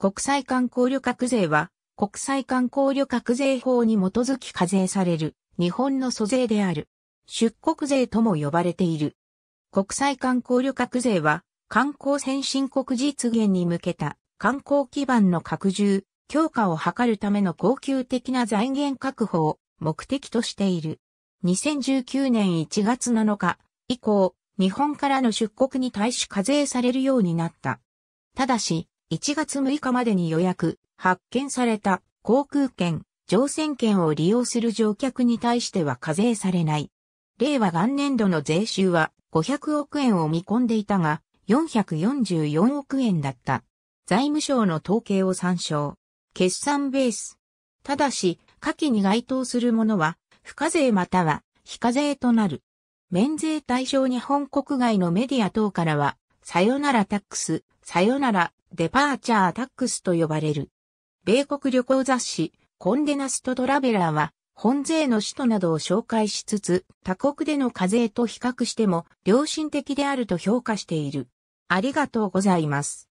国際観光旅客税は、国際観光旅客税法に基づき課税される、日本の租税である。出国税とも呼ばれている。国際観光旅客税は、観光先進国実現に向けた観光基盤の拡充、強化を図るための恒久的な財源確保を目的としている。2019年1月7日以降、日本からの出国に対し課税されるようになった。ただし、1月6日までに予約、発券された航空券、乗船券を利用する乗客に対しては課税されない。令和元年度の税収は500億円を見込んでいたが、444億円だった。財務省の統計を参照。決算ベース。ただし、下記に該当するものは、付加税または非課税となる。免税対象日本国外のメディア等からは、さよならタックス、さよならデパーチャータックスと呼ばれる。米国旅行雑誌、コンデナストトラベラーは、本税の使途などを紹介しつつ、他国での課税と比較しても、良心的であると評価している。ありがとうございます。